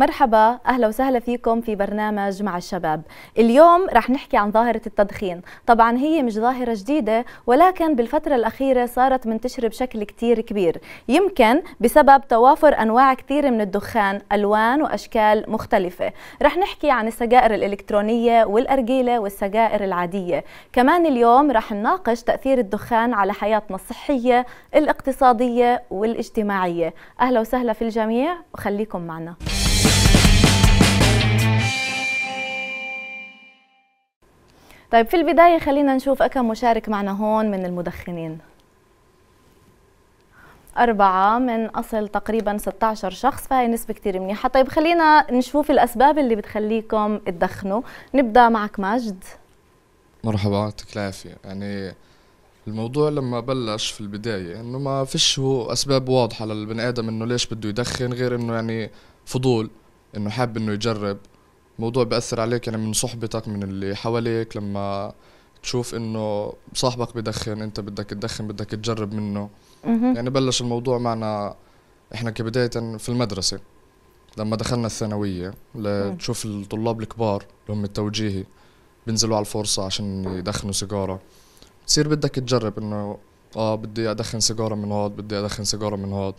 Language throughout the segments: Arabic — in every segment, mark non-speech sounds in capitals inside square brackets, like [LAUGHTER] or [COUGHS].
مرحبا اهلا وسهلا فيكم في برنامج مع الشباب اليوم رح نحكي عن ظاهره التدخين طبعا هي مش ظاهره جديده ولكن بالفتره الاخيره صارت منتشره بشكل كتير كبير يمكن بسبب توافر انواع كثير من الدخان الوان واشكال مختلفه رح نحكي عن السجائر الالكترونيه والارجيله والسجائر العاديه كمان اليوم رح نناقش تاثير الدخان على حياتنا الصحيه الاقتصاديه والاجتماعيه اهلا وسهلا في الجميع وخليكم معنا طيب في البداية خلينا نشوف كم مشارك معنا هون من المدخنين أربعة من أصل تقريبا 16 شخص فهي نسبة كتير منيحة طيب خلينا نشوف الأسباب اللي بتخليكم تدخنوا نبدأ معك ماجد مرحبا يعطيك العافية يعني الموضوع لما بلش في البداية انه ما فيش هو اسباب واضحة للبني ادم انه ليش بده يدخن غير انه يعني فضول انه حاب انه يجرب الموضوع بأثر عليك يعني من صحبتك من اللي حواليك لما تشوف انه صاحبك بدخن انت بدك تدخن بدك تجرب منه يعني بلش الموضوع معنا احنا كبداية في المدرسة لما دخلنا الثانوية لتشوف الطلاب الكبار اللي هم التوجيهي بينزلوا على الفرصة عشان يدخنوا سيجارة بتصير بدك تجرب انه اه بدي ادخن سيجارة من هاد بدي ادخن سيجارة من هاد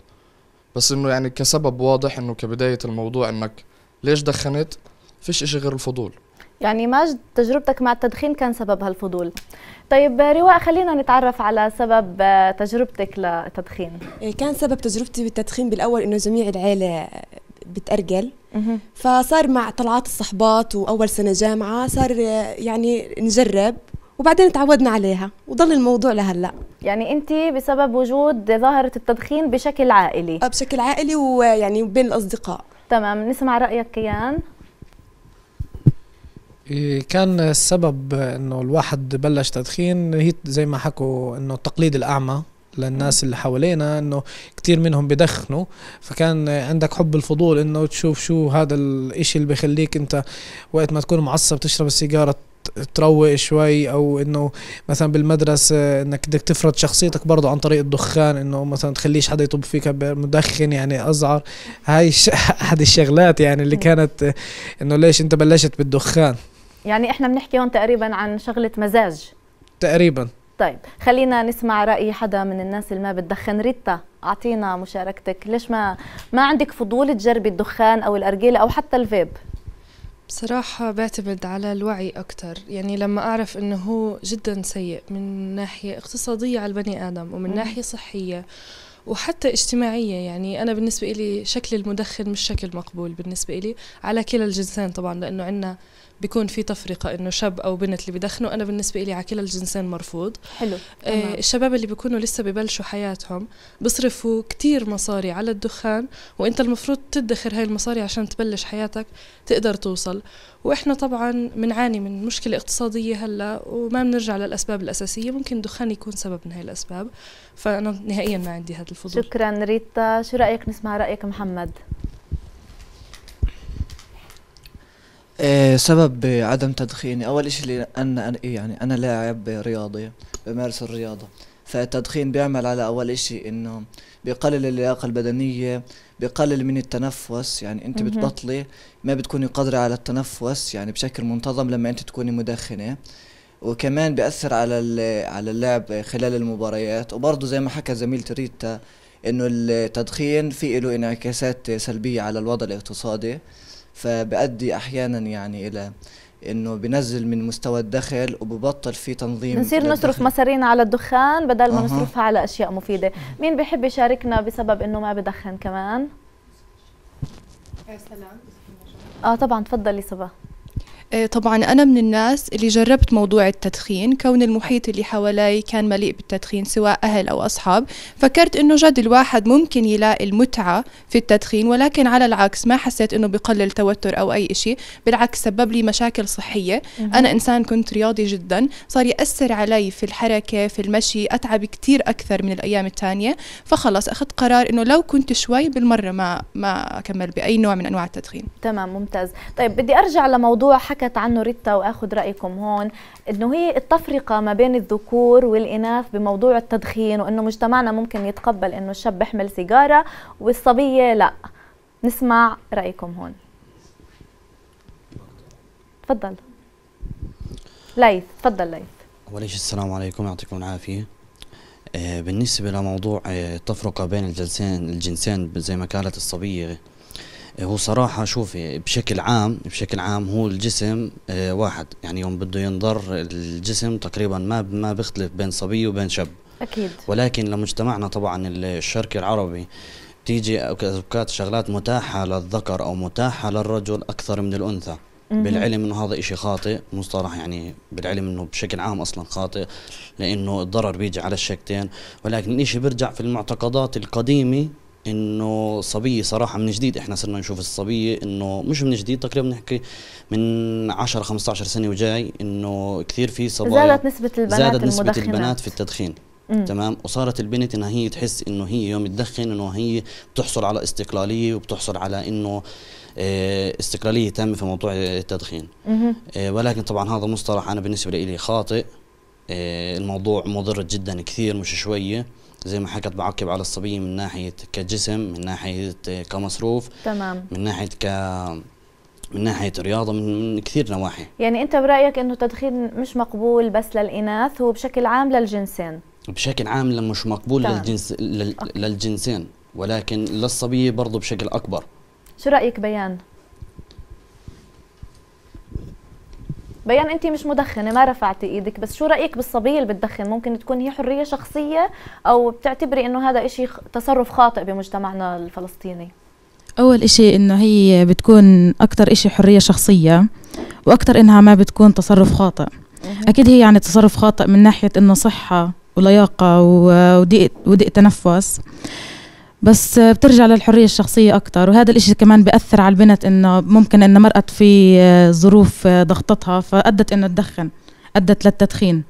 بس انه يعني كسبب واضح انه كبداية الموضوع انك ليش دخنت فيش إشي غير الفضول يعني ماجد تجربتك مع التدخين كان سبب هالفضول طيب رواء خلينا نتعرف على سبب آه، تجربتك للتدخين إيه، كان سبب تجربتي بالتدخين بالأول إنه جميع العيلة بتأرجل فصار مع طلعات الصحبات وأول سنة جامعة صار آه، يعني نجرب وبعدين تعودنا عليها وضل الموضوع لهلا يعني انت بسبب وجود ظاهره التدخين بشكل عائلي آه، بشكل عائلي ويعني بين الاصدقاء تمام نسمع رايك كيان إيه، كان السبب انه الواحد بلش تدخين هي زي ما حكوا انه التقليد الاعمى للناس اللي حوالينا انه كثير منهم بدخنوا فكان عندك حب الفضول انه تشوف شو هذا الاشي اللي بخليك انت وقت ما تكون معصب تشرب السيجارة تروق شوي او انه مثلا بالمدرسه انك بدك تفرض شخصيتك برضه عن طريق الدخان انه مثلا تخليش حدا يطب فيك مدخن يعني ازعر هاي احد [LAUGHS] الشغلات يعني اللي كانت انه ليش انت بلشت بالدخان يعني احنا بنحكي هون تقريبا عن شغله مزاج تقريبا طيب خلينا نسمع راي حدا من الناس اللي ما بتدخن ريتا اعطينا مشاركتك ليش ما ما عندك فضول تجربي الدخان او الارجيله او حتى الفيب بصراحة بعتمد على الوعي أكثر يعني لما أعرف أنه هو جدا سيء من ناحية اقتصادية على البني آدم ومن ناحية صحية وحتى اجتماعية يعني أنا بالنسبة إلي شكل المدخن مش شكل مقبول بالنسبة إلي على كلا الجنسين طبعا لأنه عندنا بيكون في تفرقه انه شاب او بنت اللي بدخنوا انا بالنسبه لي على كلا الجنسين مرفوض حلو آه الشباب اللي بيكونوا لسه ببلشوا حياتهم بصرفوا كتير مصاري على الدخان وانت المفروض تدخر هاي المصاري عشان تبلش حياتك تقدر توصل واحنا طبعا بنعاني من مشكله اقتصاديه هلا وما بنرجع للاسباب الاساسيه ممكن الدخان يكون سبب من هاي الاسباب فانا نهائيا ما عندي هذا الفضول شكرا ريتا شو رايك نسمع رايك محمد آه، سبب عدم تدخيني اول شيء لان انا إيه، يعني انا لاعب رياضي بمارس الرياضه فالتدخين بيعمل على اول شيء انه بقلل اللياقه البدنيه بقلل من التنفس يعني انت بتبطلي ما بتكوني قادره على التنفس يعني بشكل منتظم لما انت تكوني مدخنه وكمان بياثر على على اللعب خلال المباريات وبرضه زي ما حكى زميلتي ريتا انه التدخين في له انعكاسات سلبيه على الوضع الاقتصادي فبأدي أحيانا يعني إلى انه بنزل من مستوى الدخل وببطل في تنظيم نصير نصرف مصارينا على الدخان بدل ما أه. نصرفها على اشياء مفيده مين بيحب يشاركنا بسبب انه ما بدخن كمان سلام اه طبعا تفضلي صبا آه، طبعا أنا من الناس اللي جربت موضوع التدخين كون المحيط اللي حوالي كان مليء بالتدخين سواء أهل أو أصحاب فكرت إنه جد الواحد ممكن يلاقي المتعة في التدخين ولكن على العكس ما حسيت إنه بقلل توتر أو أي شيء بالعكس سبب لي مشاكل صحية أنا إنسان كنت رياضي جدا صار يأثر علي في الحركة في المشي أتعب كتير أكثر من الأيام الثانية فخلص أخذت قرار إنه لو كنت شوي بالمرة ما ما أكمل بأي نوع من أنواع التدخين تمام ممتاز طيب بدي أرجع لموضوع حكي حكت عنه ريتا واخذ رايكم هون انه هي التفرقه ما بين الذكور والاناث بموضوع التدخين وانه مجتمعنا ممكن يتقبل انه الشاب يحمل سيجاره والصبيه لا نسمع رايكم هون تفضل ليث تفضل ليث اول شيء السلام عليكم يعطيكم العافيه آه، بالنسبة لموضوع آه، التفرقة بين الجنسين الجنسين زي ما قالت الصبية هو صراحة شوفي بشكل عام بشكل عام هو الجسم آه، واحد يعني يوم بده ينضر الجسم تقريبا ما ما بيختلف بين صبي وبين شاب أكيد ولكن لمجتمعنا طبعا الشرقي العربي تيجي أوكات شغلات متاحة للذكر أو متاحة للرجل أكثر من الأنثى بالعلم انه هذا إشي خاطئ مصطلح يعني بالعلم انه بشكل عام اصلا خاطئ لانه الضرر بيجي على الشكتين ولكن الشيء بيرجع في المعتقدات القديمه انه صبيه صراحه من جديد احنا صرنا نشوف الصبيه انه مش من جديد تقريبا نحكي من 10 15 سنه وجاي انه كثير في صبايا زادت نسبه البنات زادت نسبه البنات في التدخين مم. تمام وصارت البنت انها هي تحس انه هي يوم تدخن انه هي بتحصل على استقلاليه وبتحصل على انه آه، استقلاليه تامه في موضوع التدخين مم. آه، ولكن طبعا هذا مصطلح انا بالنسبه لي خاطئ آه، الموضوع مضر جدا كثير مش شويه زي ما حكت بعقب على الصبيه من ناحيه كجسم من ناحيه كمصروف تمام من ناحيه ك من ناحيه رياضه من كثير نواحي يعني انت برايك انه تدخين مش مقبول بس للاناث هو بشكل عام للجنسين بشكل عام مش مقبول تمام. للجنس لل... للجنسين ولكن للصبيه برضه بشكل اكبر شو رايك بيان بيان انت مش مدخنه ما رفعتي ايدك بس شو رايك بالصبيه اللي بتدخن ممكن تكون هي حريه شخصيه او بتعتبري انه هذا شيء تصرف خاطئ بمجتمعنا الفلسطيني اول إشي انه هي بتكون اكثر إشي حريه شخصيه واكثر انها ما بتكون تصرف خاطئ اكيد هي يعني تصرف خاطئ من ناحيه انه صحه ولياقه وضيق وضيق تنفس بس بترجع للحريه الشخصيه اكثر وهذا الإشي كمان بأثر على البنت انه ممكن انها مرقت في ظروف ضغطتها فادت انه تدخن ادت للتدخين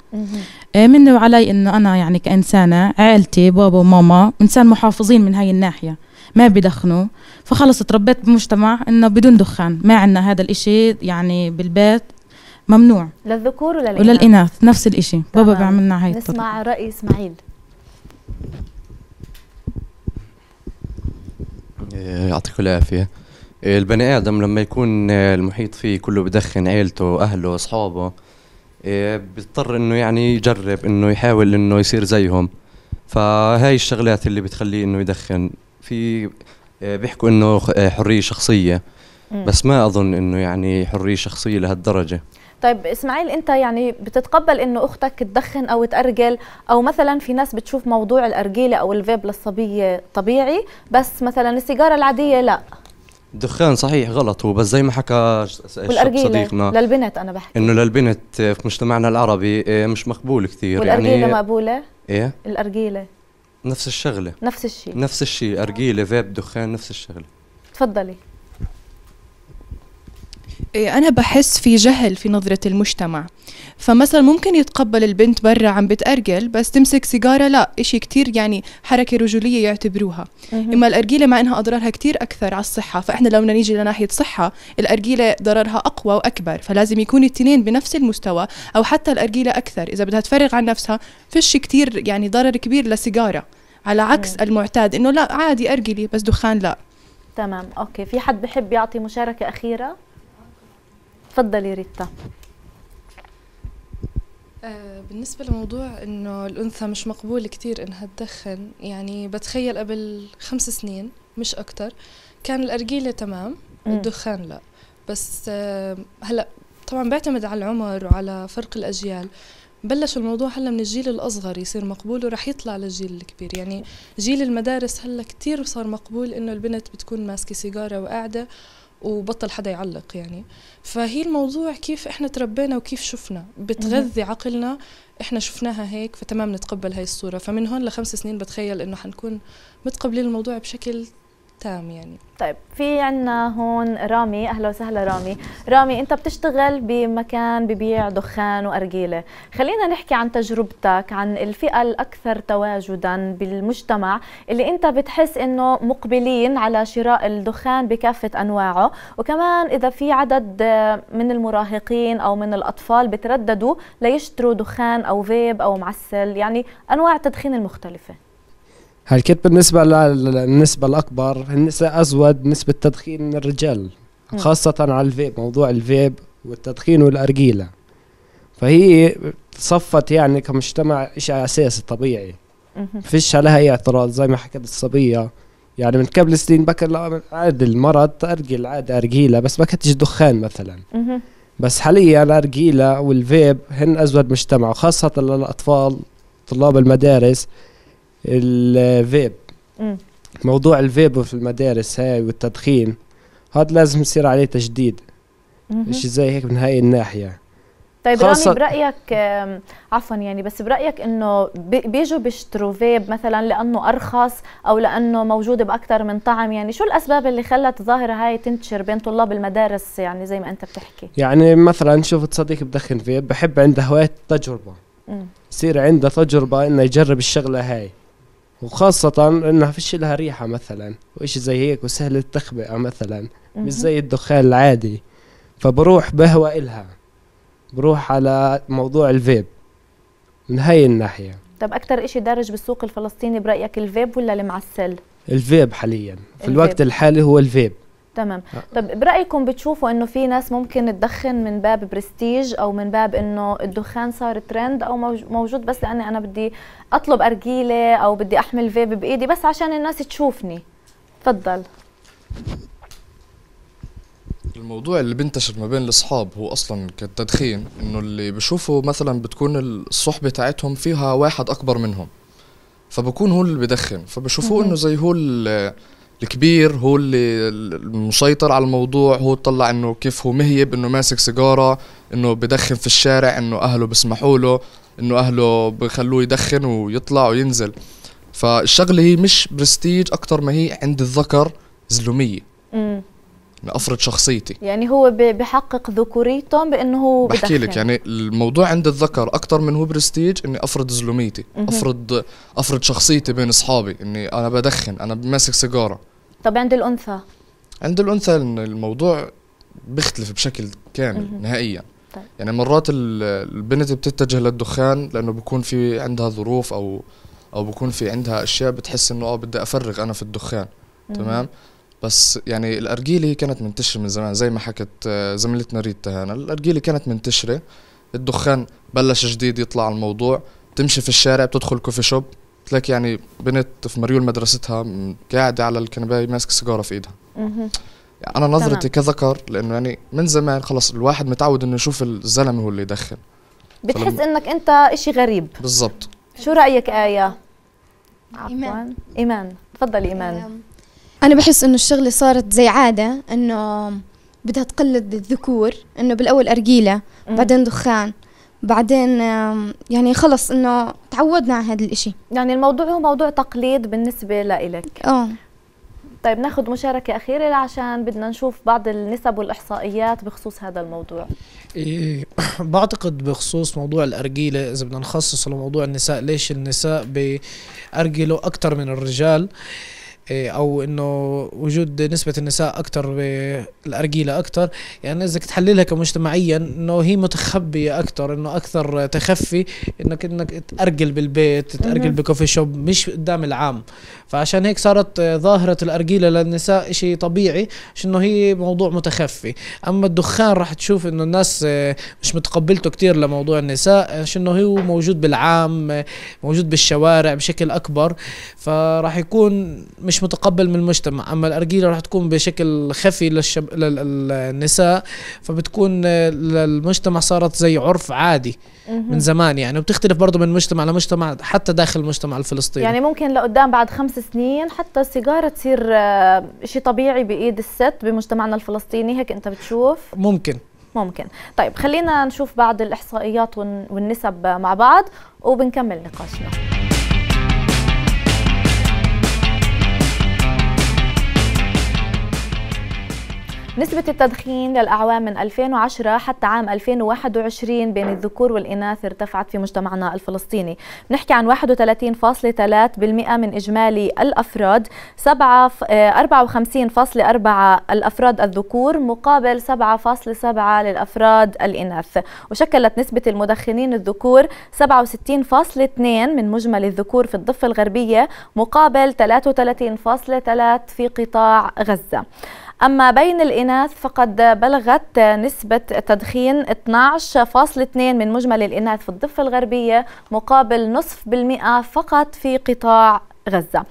آه، مني وعلي انه انا يعني كانسانه عائلتي بابا وماما انسان محافظين من هاي الناحيه ما بدخنوا فخلص تربيت بمجتمع انه بدون دخان ما عندنا هذا الإشي يعني بالبيت ممنوع للذكور وللإناث وللإناث نفس الإشي بابا بيعملنا هاي نسمع رأي إسماعيل آه، يعطيكم العافيه آه، البني ادم لما يكون آه، المحيط فيه كله بدخن عيلته اهله اصحابه بيضطر انه يعني يجرب انه يحاول انه يصير زيهم فهاي الشغلات اللي بتخليه انه يدخن في بيحكوا انه حريه شخصيه بس ما اظن انه يعني حريه شخصيه لهالدرجه طيب اسماعيل انت يعني بتتقبل انه اختك تدخن او تارجل او مثلا في ناس بتشوف موضوع الارجيله او الفيب للصبيه طبيعي بس مثلا السيجاره العاديه لا دخان صحيح غلط هو بس زي ما حكى صديقنا للبنت انا بحكي انه للبنت في مجتمعنا العربي إيه، مش مقبول كثير يعني والارجيله يعني مقبوله ايه الارجيله نفس الشغله نفس الشيء نفس الشيء ارجيله فيب دخان نفس الشغله تفضلي إيه، أنا بحس في جهل في نظرة المجتمع فمثلا ممكن يتقبل البنت برا عم بتأرجل بس تمسك سيجارة لا إشي كتير يعني حركة رجولية يعتبروها إما الأرجيلة مع إنها أضرارها كتير أكثر على الصحة فإحنا لو بدنا نيجي لناحية صحة الأرجيلة ضررها أقوى وأكبر فلازم يكون التنين بنفس المستوى أو حتى الأرجيلة أكثر إذا بدها تفرغ عن نفسها فيش كتير يعني ضرر كبير لسيجارة على عكس مهم. المعتاد إنه لا عادي أرجلي بس دخان لا تمام أوكي في حد بحب يعطي مشاركة أخيرة؟ تفضلي ريتا آه، بالنسبة لموضوع انه الانثى مش مقبول كتير انها تدخن يعني بتخيل قبل خمس سنين مش اكتر كان الارجيلة تمام الدخان لا بس آه، هلا طبعا بيعتمد على العمر وعلى فرق الاجيال بلش الموضوع هلا من الجيل الاصغر يصير مقبول وراح يطلع للجيل الكبير يعني جيل المدارس هلا كتير صار مقبول انه البنت بتكون ماسكه سيجاره وقاعده وبطل حدا يعلق يعني فهي الموضوع كيف احنا تربينا وكيف شفنا بتغذي عقلنا احنا شفناها هيك فتمام نتقبل هاي الصورة فمن هون لخمس سنين بتخيل انه حنكون متقبلين الموضوع بشكل تام يعني طيب في عنا هون رامي اهلا وسهلا رامي رامي انت بتشتغل بمكان ببيع دخان وارجيله خلينا نحكي عن تجربتك عن الفئه الاكثر تواجدا بالمجتمع اللي انت بتحس انه مقبلين على شراء الدخان بكافه انواعه وكمان اذا في عدد من المراهقين او من الاطفال بترددوا ليشتروا دخان او فيب او معسل يعني انواع التدخين المختلفه هالكت بالنسبة للنسبة الأكبر النساء أزود نسبة تدخين من الرجال خاصة على الفيب موضوع الفيب والتدخين والأرجيلة فهي صفت يعني كمجتمع شيء أساسي طبيعي فيش عليها أي اعتراض زي ما حكت الصبية يعني من قبل سنين بكر عادي المرض أرجل عادي أرجيلة بس ما كانتش دخان مثلا بس حاليا الأرجيلة والفيب هن أزود مجتمع وخاصة للأطفال طلاب المدارس الفيب م. موضوع الفيب في المدارس هاي والتدخين هذا لازم يصير عليه تجديد مش زي هيك من هاي الناحيه طيب رامي برايك عفوا يعني بس برايك انه بيجوا بيشتروا فيب مثلا لانه ارخص او لانه موجود باكثر من طعم يعني شو الاسباب اللي خلت الظاهره هاي تنتشر بين طلاب المدارس يعني زي ما انت بتحكي يعني مثلا شفت صديق بدخن فيب بحب عنده هوايه تجربه يصير عنده تجربه انه يجرب الشغله هاي وخاصة انها فيش لها ريحة مثلا وإشي زي هيك وسهل التخبئة مثلا مش زي الدخان العادي فبروح بهوى إلها بروح على موضوع الفيب من هاي الناحية طب أكتر إشي دارج بالسوق الفلسطيني برأيك الفيب ولا المعسل؟ الفيب حاليا في الفيب. الوقت الحالي هو الفيب تمام نعم. طب برايكم بتشوفوا انه في ناس ممكن تدخن من باب برستيج او من باب انه الدخان صار ترند او موجود بس لاني انا بدي اطلب ارجيله او بدي احمل فيب بايدي بس عشان الناس تشوفني تفضل الموضوع اللي بينتشر ما بين الاصحاب هو اصلا كالتدخين انه اللي بشوفه مثلا بتكون الصحبه تاعتهم فيها واحد اكبر منهم فبكون هو اللي بدخن فبشوفوه انه زي هو الكبير هو اللي المسيطر على الموضوع هو طلع انه كيف هو مهيب انه ماسك سيجاره انه بدخن في الشارع انه اهله بسمحوا له انه اهله بخلوه يدخن ويطلع وينزل فالشغله هي مش برستيج اكثر ما هي عند الذكر زلوميه افرض شخصيتي يعني هو بحقق ذكوريتهم بانه هو بحكي لك يعني الموضوع عند الذكر اكثر من هو برستيج اني افرض زلوميتي افرض افرض شخصيتي بين اصحابي اني انا بدخن انا ماسك سيجاره طب عند الانثى عند الانثى الموضوع بيختلف بشكل كامل نهائيا طيب. يعني مرات البنت بتتجه للدخان لانه بكون في عندها ظروف او او بكون في عندها اشياء بتحس انه اه بدي افرغ انا في الدخان تمام بس يعني الارجيله كانت منتشره من زمان زي ما حكت آه، زميلتنا ريتا هنا الارجيله كانت منتشره الدخان بلش جديد يطلع على الموضوع تمشي في الشارع بتدخل كوفي شوب بتلاقي يعني بنت في مريول مدرستها قاعده على الكنبايه ماسكه سيجاره في ايدها يعني انا نظرتي تمام. كذكر لانه يعني من زمان خلص الواحد متعود انه يشوف الزلمه هو اللي يدخن بتحس فلما... انك انت إشي غريب بالضبط شو رايك ايه عفوا ايمان ايمان تفضلي ايمان أنا بحس إنه الشغلة صارت زي عادة إنه بدها تقلد الذكور إنه بالأول أرجيلة بعدين دخان بعدين يعني خلص إنه تعودنا على هذا الإشي يعني الموضوع هو موضوع تقليد بالنسبة لإلك آه طيب ناخذ مشاركة أخيرة عشان بدنا نشوف بعض النسب والإحصائيات بخصوص هذا الموضوع إيه [COUGHS] بعتقد بخصوص موضوع الأرجيلة إذا بدنا نخصص لموضوع النساء ليش النساء بأرجلوا أكثر من الرجال إيه، او انه وجود نسبه النساء اكثر بالارجيله اكثر يعني اذا تحللها كمجتمعيا انه هي متخبيه اكثر انه اكثر تخفي انك انك تارجل بالبيت تارجل بكوفي شوب مش قدام العام فعشان هيك صارت آه، ظاهرة الأرجيلة للنساء شيء طبيعي شنو هي موضوع متخفي أما الدخان راح تشوف أنه الناس آه، مش متقبلته كتير لموضوع النساء آه، شنو هو موجود بالعام موجود بالشوارع بشكل أكبر فراح يكون مش متقبل من المجتمع أما الأرجيلة راح تكون بشكل خفي للشب... للنساء فبتكون للمجتمع صارت زي عرف عادي من زمان يعني وبتختلف برضه من مجتمع لمجتمع حتى داخل المجتمع الفلسطيني يعني ممكن لقدام بعد خمس سنين حتى السيجاره تصير آه، شيء طبيعي بايد الست بمجتمعنا الفلسطيني هيك انت بتشوف ممكن ممكن طيب خلينا نشوف بعض الاحصائيات والنسب مع بعض وبنكمل نقاشنا نسبة التدخين للأعوام من 2010 حتى عام 2021 بين الذكور والإناث ارتفعت في مجتمعنا الفلسطيني بنحكي عن 31.3% من إجمالي الأفراد 54.4 الأفراد الذكور مقابل 7.7 للأفراد الإناث وشكلت نسبة المدخنين الذكور 67.2 من مجمل الذكور في الضفة الغربية مقابل 33.3 في قطاع غزة أما بين الإناث فقد بلغت نسبة تدخين 12.2 من مجمل الإناث في الضفة الغربية مقابل نصف بالمئة فقط في قطاع غزة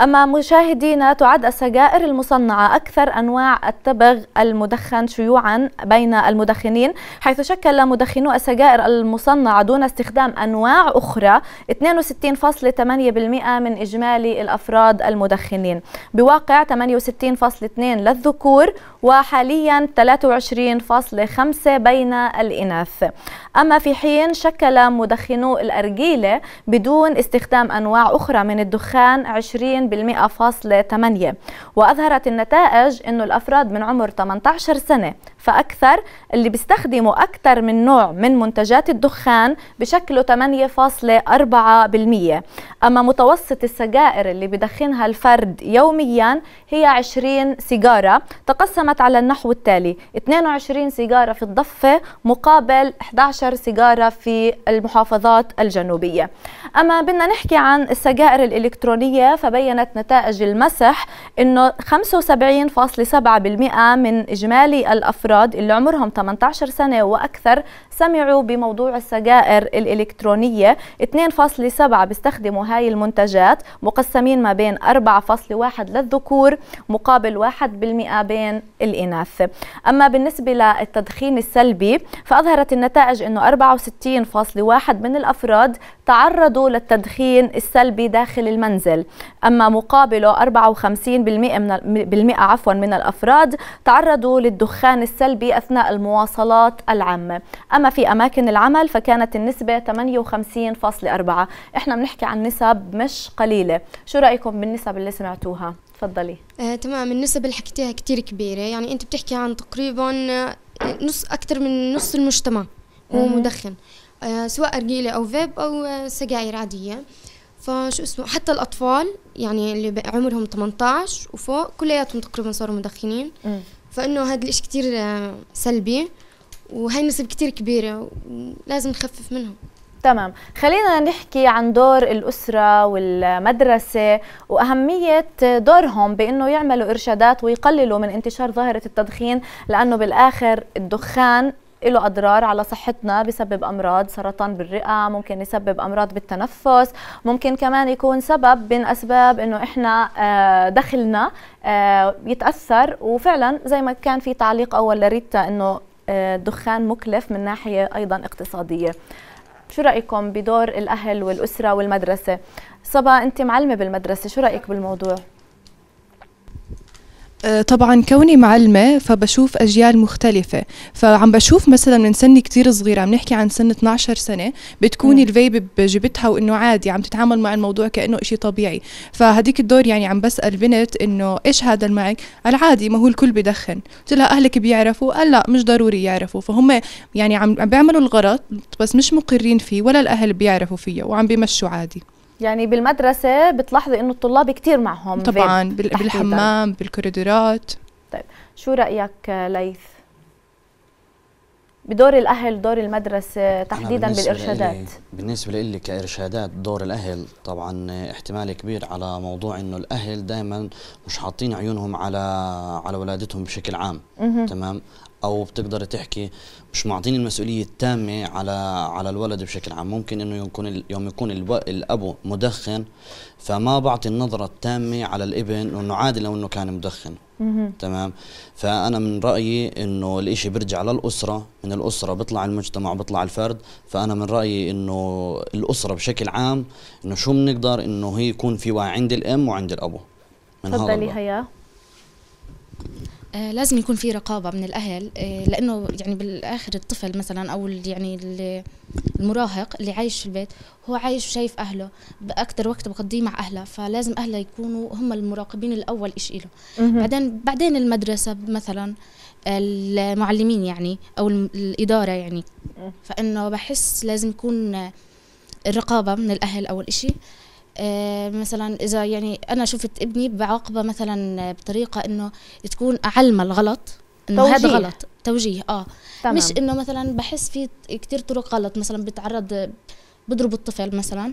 أما مشاهدينا تعد السجائر المصنعة أكثر أنواع التبغ المدخن شيوعا بين المدخنين حيث شكل مدخنو السجائر المصنعة دون استخدام أنواع أخرى 62.8% من إجمالي الأفراد المدخنين بواقع 68.2 للذكور وحاليا 23.5 بين الإناث أما في حين شكل مدخنو الأرجيلة بدون استخدام أنواع أخرى من الدخان كان 20% وأظهرت النتائج أن الأفراد من عمر 18 سنة فأكثر اللي بيستخدموا أكثر من نوع من منتجات الدخان بشكل 8.4% أما متوسط السجائر اللي بدخنها الفرد يوميا هي 20 سيجارة تقسمت على النحو التالي 22 سيجارة في الضفة مقابل 11 سيجارة في المحافظات الجنوبية أما بدنا نحكي عن السجائر الإلكترونية فبينت نتائج المسح أنه 75.7% من إجمالي الأفراد اللي عمرهم 18 سنة وأكثر سمعوا بموضوع السجائر الإلكترونية 2.7 بيستخدموا هاي المنتجات مقسمين ما بين 4.1 للذكور مقابل 1% بين الإناث أما بالنسبة للتدخين السلبي فأظهرت النتائج أنه 64.1 من الأفراد تعرضوا للتدخين السلبي داخل المنزل أما مقابله 54% من بالمئة عفوا من الأفراد تعرضوا للدخان السلبي أثناء المواصلات العامة أما في أماكن العمل فكانت النسبة 58.4 إحنا بنحكي عن نسب مش قليلة شو رأيكم بالنسب اللي سمعتوها؟ تفضلي آه، تمام النسب اللي حكيتيها كتير كبيرة يعني أنت بتحكي عن تقريبا آه، نص أكثر من نص المجتمع هو مدخن آه، سواء أرجيلة أو فيب أو آه، سجاير عادية فشو اسمه حتى الأطفال يعني اللي عمرهم 18 وفوق كلياتهم تقريبا صاروا مدخنين فإنه هذا الإشي كتير آه، سلبي وهي نسب كتير كبيرة ولازم نخفف منهم تمام خلينا نحكي عن دور الأسرة والمدرسة وأهمية دورهم بأنه يعملوا إرشادات ويقللوا من انتشار ظاهرة التدخين لأنه بالآخر الدخان له اضرار على صحتنا بسبب امراض سرطان بالرئه ممكن يسبب امراض بالتنفس ممكن كمان يكون سبب من اسباب انه احنا آه، دخلنا آه، يتاثر وفعلا زي ما كان في تعليق اول لريتا انه الدخان آه، مكلف من ناحيه ايضا اقتصاديه شو رايكم بدور الاهل والاسره والمدرسه صبا انت معلمه بالمدرسه شو رايك بالموضوع آه، طبعا كوني معلمة فبشوف أجيال مختلفة فعم بشوف مثلا من سن كتير صغيرة عم نحكي عن سن 12 سنة بتكون الفيب بجبتها وإنه عادي عم تتعامل مع الموضوع كأنه إشي طبيعي فهديك الدور يعني عم بسأل بنت إنه إيش هذا المعك العادي ما هو الكل بدخن قلت لها أهلك بيعرفوا قال لا مش ضروري يعرفوا فهم يعني عم بيعملوا الغلط بس مش مقرين فيه ولا الأهل بيعرفوا فيه وعم بيمشوا عادي يعني بالمدرسة بتلاحظي إنه الطلاب كثير معهم طبعا بالحمام بالكوريدورات طيب شو رأيك آه، ليث؟ بدور الأهل دور المدرسة تحديدا بالنسبة بالإرشادات لإلي بالنسبة لي كإرشادات دور الأهل طبعا احتمال كبير على موضوع إنه الأهل دائما مش حاطين عيونهم على على ولادتهم بشكل عام تمام او بتقدر تحكي مش معطيني المسؤوليه التامه على على الولد بشكل عام ممكن انه يكون يوم يكون الابو مدخن فما بعطي النظره التامه على الابن انه عادي لو انه كان مدخن تمام فانا من رايي انه الإشي بيرجع للاسره من الاسره بيطلع المجتمع بيطلع الفرد فانا من رايي انه الاسره بشكل عام انه شو بنقدر انه هي يكون في وعي عند الام وعند الابو من تفضلي هيا آه، لازم يكون في رقابه من الاهل آه، لانه يعني بالاخر الطفل مثلا او يعني المراهق اللي عايش في البيت هو عايش وشايف اهله باكثر وقت بقضيه مع اهله فلازم اهله يكونوا هم المراقبين الاول إشي له بعدين بعدين المدرسه مثلا المعلمين يعني او الاداره يعني فانه بحس لازم يكون الرقابه من الاهل اول إشي آه، مثلا اذا يعني انا شفت ابني بعاقبه مثلا بطريقه انه تكون اعلمه الغلط انه هذا غلط توجيه اه تمام. مش انه مثلا بحس في كتير طرق غلط مثلا بتعرض بضربوا الطفل مثلا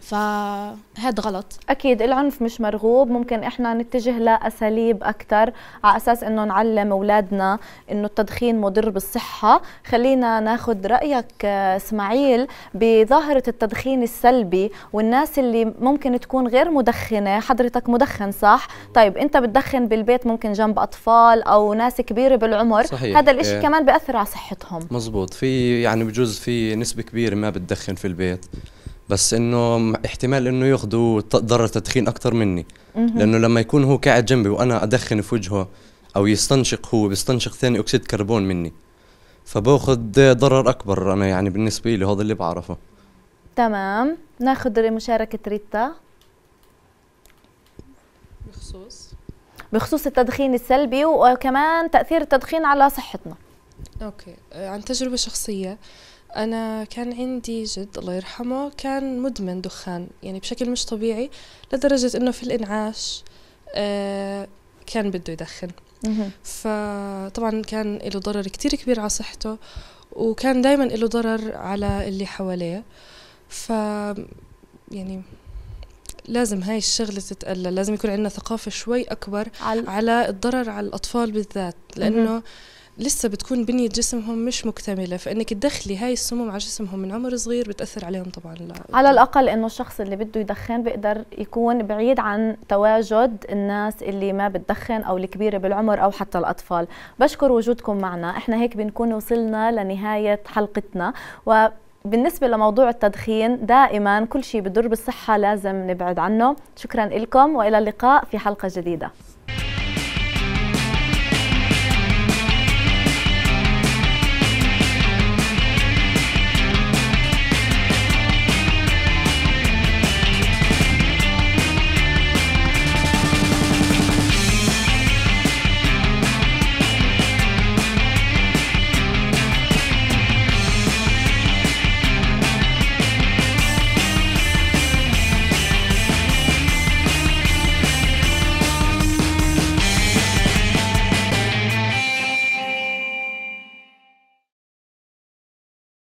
فهذا غلط اكيد العنف مش مرغوب ممكن احنا نتجه لاساليب اكثر على اساس انه نعلم اولادنا انه التدخين مضر بالصحه خلينا ناخذ رايك آه، اسماعيل بظاهره التدخين السلبي والناس اللي ممكن تكون غير مدخنه حضرتك مدخن صح طيب انت بتدخن بالبيت ممكن جنب اطفال او ناس كبيره بالعمر صحيح. هذا الشيء إيه. كمان بياثر على صحتهم مزبوط في يعني بجوز في نسبه كبيره ما بتدخن في بالبيت بس انه احتمال انه ياخذوا ضرر تدخين اكثر مني لانه لما يكون هو قاعد جنبي وانا ادخن في وجهه او يستنشق هو بيستنشق ثاني اكسيد كربون مني فباخذ ضرر اكبر انا يعني بالنسبه لي هذا اللي بعرفه تمام ناخذ مشاركه ريتا بخصوص بخصوص التدخين السلبي وكمان تاثير التدخين على صحتنا اوكي عن تجربه شخصيه أنا كان عندي جد الله يرحمه كان مدمن دخان يعني بشكل مش طبيعي لدرجة إنه في الإنعاش آه كان بده يدخن فطبعا كان له ضرر كتير كبير على صحته وكان دايما له ضرر على اللي حواليه ف يعني لازم هاي الشغلة تتقلل لازم يكون عندنا ثقافة شوي أكبر على, على الضرر على الأطفال بالذات لأنه لسه بتكون بنية جسمهم مش مكتملة فإنك تدخلي هاي السموم على جسمهم من عمر صغير بتأثر عليهم طبعا لا. على الأقل إنه الشخص اللي بده يدخن بيقدر يكون بعيد عن تواجد الناس اللي ما بتدخن أو الكبيرة بالعمر أو حتى الأطفال بشكر وجودكم معنا إحنا هيك بنكون وصلنا لنهاية حلقتنا و بالنسبة لموضوع التدخين دائما كل شيء بضر بالصحة لازم نبعد عنه شكرا لكم وإلى اللقاء في حلقة جديدة